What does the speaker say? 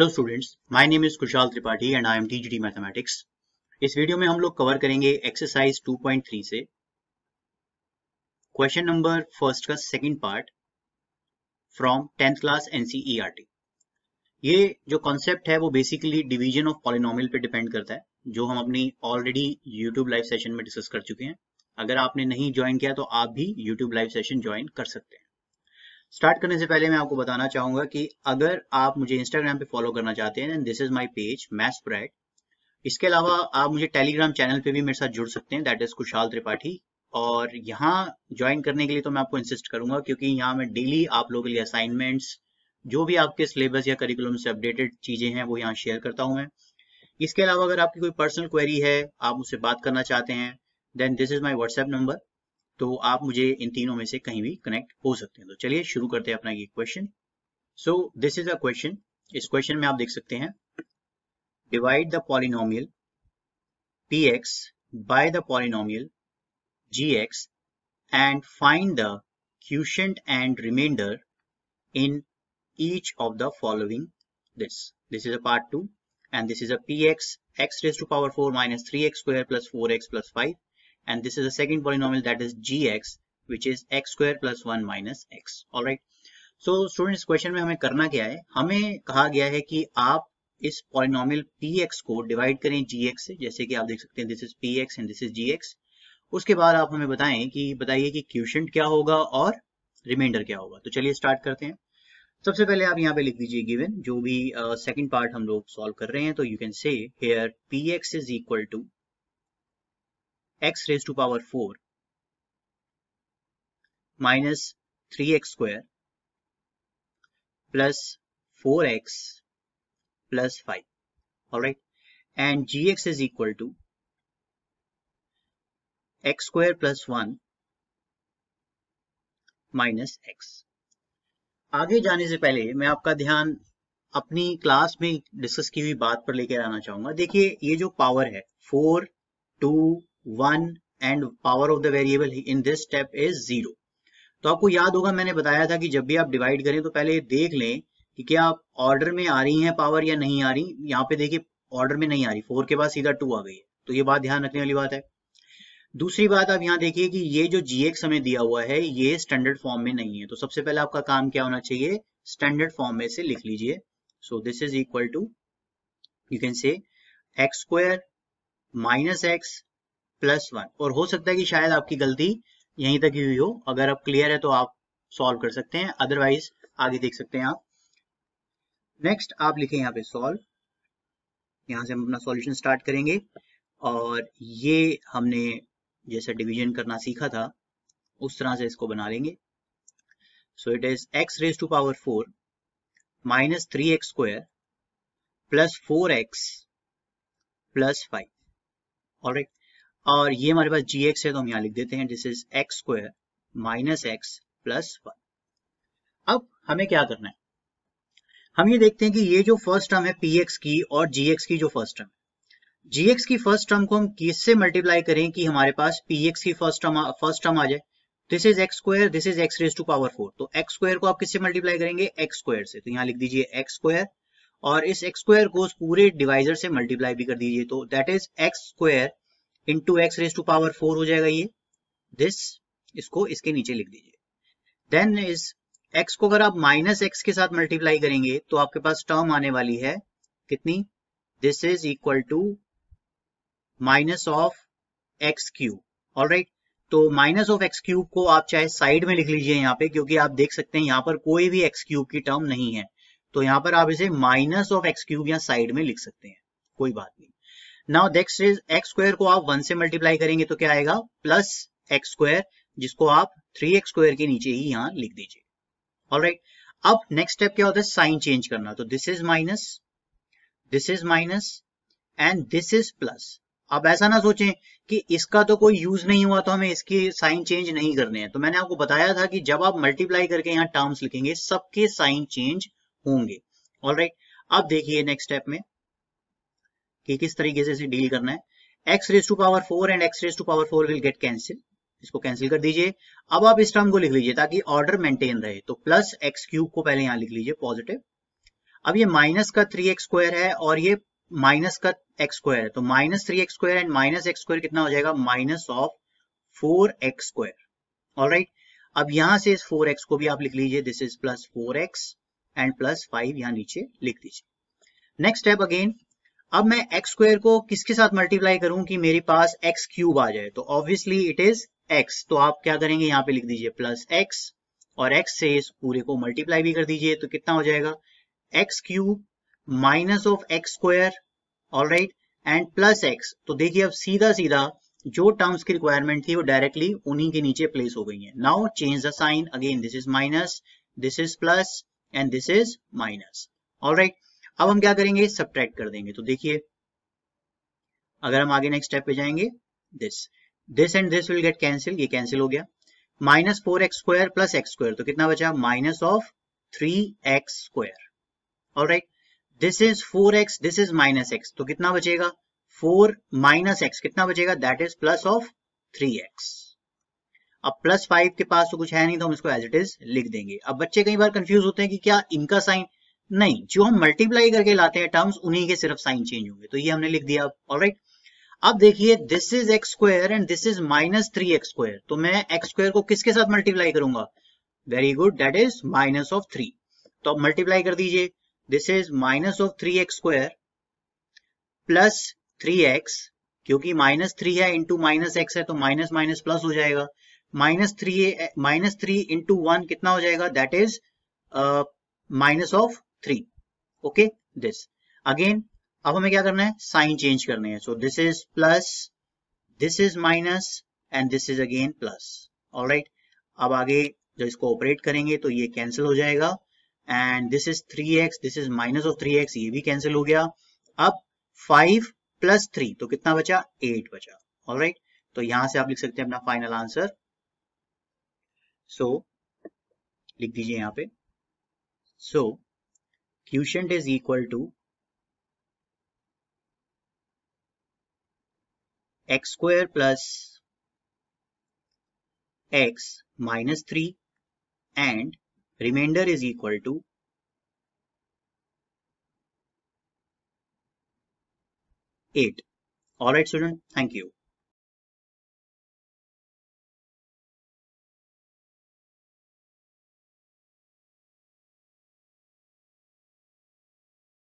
Hello students my name is Kushal Tripathi and I am TGD mathematics इस video में हम लोग कवर करेंगे एक्सरसाइज 2.3 से क्वेश्चन नंबर फर्स्ट का second part from tenth class NCERT ये जो कॉन्सेप्ट है वो बेसिकली डिवीजन ऑफ पॉलिनोमियल पे डिपेंड करता है जो हम अपनी ऑलरेडी यूट्यूब लाइव सेशन में डिस्कस कर चुके हैं अगर आपने नहीं ज्वाइन किया तो आप भी यूट्यूब लाइव सेशन ज्वाइन कर सकते हैं स्टार्ट करने से पहले मैं आपको बताना चाहूंगा कि अगर आप मुझे इंस्टाग्राम पे फॉलो करना चाहते हैं this is my page math spread इसके अलावा आप मुझे टेलीग्राम चैनल पे भी मेरे साथ जुड़ सकते हैं दैट इज कुशाल त्रिपाठी और यहाँ ज्वाइन करने के लिए तो मैं आपको इंसिस्ट करूंगा क्योंकि यहाँ मैं डेली आप लोगों के लिए असाइनमेंट्स जो भी आपके सिलेबस या करिकुलम से अपडेटेड चीजें हैं वो यहाँ शेयर करता हूँ मैं इसके अलावा अगर आपकी कोई पर्सनल क्वेरी है आप मुझसे बात करना चाहते हैं then this is my WhatsApp number तो आप मुझे इन तीनों में से कहीं भी कनेक्ट हो सकते हैं तो चलिए शुरू करते हैं अपना ये question so this is a question इस क्वेश्चन में आप देख सकते हैं divide the polynomial p x by the polynomial g x and find the quotient and remainder in each the following this this is a part two and this is a p x x raise to power four minus three x square plus four x plus five and this is the second polynomial that is gx which is x square plus one minus x all so student इस question में हमें करना क्या है हमें कहा गया है कि आप इस पॉलिनॉमियल px को डिवाइड करें gx से जैसे कि आप देख सकते हैं this is px and this is gx उसके बाद आप हमें बताएं कि बताइए कि क्यूशेंट क्या होगा और रिमाइंडर क्या होगा तो चलिए स्टार्ट करते हैं सबसे पहले आप यहाँ पे लिख दीजिए गिवन जो भी सेकंड uh, पार्ट हम लोग सॉल्व कर रहे हैं तो you can say here px is equal to x raised to power 4 minus 3x square plus 4x plus 5 all right and gx is equal to x square plus 1 minus x आगे जाने से पहले मैं आपका ध्यान अपनी क्लास में discuss की हुई बात पर लेकर आना चाहूंगा देखिए ये जो पावर है four to one and power of the variable in this step is zero तो आपको याद होगा मैंने बताया था कि जब भी आप डिवाइड करें तो पहले देख लें कि क्या ऑर्डर में आ रही है पावर या नहीं आ रही यहाँ पे देखिए ऑर्डर में नहीं आ रही फोर के बाद सीधा टू आ गई है तो ये बात ध्यान रखने वाली बात है दूसरी बात आप यहाँ देखिए कि ये जो जी एक्स हमें दिया हुआ है ये स्टैंडर्ड फॉर्म में नहीं है तो सबसे पहले आपका काम क्या होना चाहिए स्टैंडर्ड फॉर्म में से लिख लीजिए so this is equal to you can say x square minus x plus one और हो सकता है कि शायद आपकी गलती यहीं तक ही हुई हो अगर आप क्लियर है तो आप सॉल्व कर सकते हैं अदरवाइज आगे देख सकते हैं आप नेक्स्ट आप लिखे यहाँ पे सॉल्व यहां से हम अपना सॉल्यूशन स्टार्ट करेंगे और ये हमने जैसा डिवीजन करना सीखा था उस तरह से इसको बना लेंगे so it is x raise to power four minus three x square plus four x plus five और और ये हमारे पास जी एक्स है तो हम यहाँ लिख देते हैं this is x square minus x plus one अब हमें क्या करना है हम ये देखते हैं कि ये जो फर्स्ट टर्म है पी एक्स की और जी एक्स की जो फर्स्ट टर्म जी एक्स की फर्स्ट टर्म को हम किससे मल्टीप्लाई करें कि हमारे पास पी एक्स की फर्स्ट टर्म फर्स्ट टर्म आ जाए this is x square this is x raise to power four तो एक्स स्क्वायर को आप किससे मल्टीप्लाई करेंगे एक्स स्क्वायर से तो यहाँ लिख दीजिए एक्स स्क्वायर और इस एक्स स्क्वायर को पूरे डिवाइजर से मल्टीप्लाई भी कर दीजिए तो that is x square into x raise to power four हो जाएगा ये दिस इसको इसके नीचे लिख दीजिए देन इस एक्स को अगर आप माइनस एक्स के साथ मल्टीप्लाई करेंगे तो आपके पास टर्म आने वाली है कितनी this is equal to minus of x cube all right तो माइनस ऑफ एक्स क्यूब को आप चाहे साइड में लिख लीजिए यहाँ पे क्योंकि आप देख सकते हैं यहाँ पर कोई भी एक्स क्यूब की टर्म नहीं है तो यहाँ पर आप इसे माइनस ऑफ एक्स क्यूब या साइड में लिख सकते हैं कोई बात नहीं now next is x square को आप वन से मल्टीप्लाई करेंगे तो क्या आएगा प्लस एक्स स्क्वायर जिसको आप थ्री एक्स स्क्वायर के नीचे ही यहाँ लिख दीजिए ऑल राइट अब नेक्स्ट स्टेप क्या होता है साइन चेंज करना तो this is minus this is minus and this is plus आप ऐसा ना सोचें कि इसका तो कोई यूज नहीं हुआ तो हमें इसकी साइन चेंज नहीं करने हैं तो मैंने आपको बताया था कि जब आप मल्टीप्लाई करके यहाँ टर्म्स लिखेंगे सबके साइन चेंज होंगे ऑल राइट अब देखिए नेक्स्ट स्टेप में कि किस तरीके से इसे डील करना है x raise to power four and x raise to power four will get cancel इसको कैंसिल कर दीजिए अब आप इस टर्म को लिख लीजिए ताकि ऑर्डर मेंटेन रहे तो प्लस एक्स क्यूब को पहले यहां लिख लीजिए पॉजिटिव अब ये माइनस का थ्री एक्स स्क्वायर है और ये माइनस का एक्स स्क्वायर है तो minus three x square and minus x square कितना हो जाएगा minus of four x square all right अब यहां से इस फोर एक्स को भी आप लिख लीजिए this is plus four x and plus five यहां नीचे लिख दीजिए नेक्स्ट स्टेप अगेन अब मैं एक्स स्क्वायर को किसके साथ मल्टीप्लाई करूं कि मेरे पास एक्स क्यूब आ जाए तो ऑब्वियसली इट इज एक्स तो आप क्या करेंगे यहाँ पे लिख दीजिए प्लस एक्स और एक्स से इस पूरे को मल्टीप्लाई भी कर दीजिए तो कितना हो जाएगा x cube minus of x square all and plus x तो देखिए अब सीधा सीधा जो टर्म्स की रिक्वायरमेंट थी वो डायरेक्टली उन्हीं के नीचे प्लेस हो गई है now change the sign again this is minus this is plus and this is minus all right अब हम क्या करेंगे सब्ट्रैक्ट कर देंगे तो देखिए अगर हम आगे नेक्स्ट स्टेप पे जाएंगे this this and this will get cancel ये कैंसिल हो गया minus four x square plus x square तो कितना बचा minus of three x square और right this is four x this is minus x तो कितना बचेगा फोर माइनस एक्स कितना बचेगा that is plus of three x अब प्लस फाइव के पास तो कुछ है नहीं तो हम इसको एज इट इज लिख देंगे अब बच्चे कई बार कंफ्यूज होते हैं कि क्या इनका साइन नहीं जो हम मल्टीप्लाई करके लाते हैं टर्म्स उन्हीं के सिर्फ साइन चेंज होंगे तो ये हमने लिख दिया ऑल राइट अब देखिए this is x square and this is minus three x square तो मैं एक्स स्क्वायर को किसके साथ मल्टीप्लाई करूंगा very good that is minus of three तो अब मल्टीप्लाई कर दीजिए this is minus of three x square plus three x क्योंकि माइनस थ्री है इंटू माइनस एक्स है तो माइनस माइनस प्लस हो जाएगा minus three minus three into one कितना हो जाएगा that is minus of three okay this again अब हमें क्या करना है साइन चेंज करने हैं so this is plus this is minus and this is again plus all अब आगे जब इसको ऑपरेट करेंगे तो ये कैंसिल हो जाएगा and this is three x this is minus of three x ये भी कैंसिल हो गया अब फाइव प्लस थ्री तो कितना बचा एट बचा ऑल right? तो यहां से आप लिख सकते हैं अपना फाइनल आंसर सो लिख दीजिए यहां पे सो so, quotient is equal to x square plus x minus 3 and remainder is equal to eight. All right, student. Thank you.